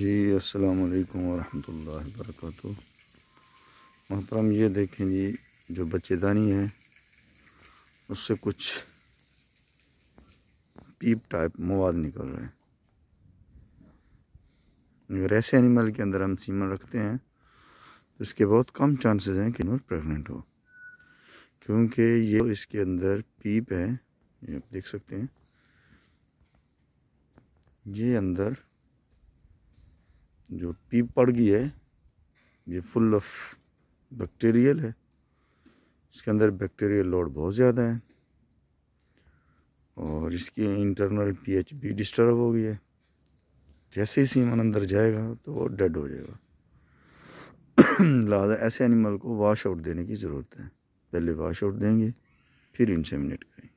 जी अस्सलाम वालेकुम वरहमतुल्लाहि वबरकातुहू मोहतरम ये देखें जी जो बच्चेदानी है उससे कुछ पीप टाइप मवाद निकल रहे हैं अगर ऐसे एनिमल के अंदर हम सीमन रखते हैं तो इसके बहुत कम चांसेस हैं कि एनिमल प्रेग्नेंट हो क्योंकि ये इसके अंदर पीप है ये आप देख सकते हैं ये अंदर जो टीप पड़ गई है ये फुल ऑफ बैक्टीरियल है इसके अंदर बैक्टीरियल लोड बहुत ज़्यादा है और इसकी इंटरनल पीएच भी डिस्टर्ब हो गई है जैसे ही सीमन अंदर जाएगा तो वो डेड हो जाएगा लिहाजा ऐसे एनिमल को वाश आउट देने की ज़रूरत है पहले वाश आउट देंगे फिर इंसेमिनेट करेंगे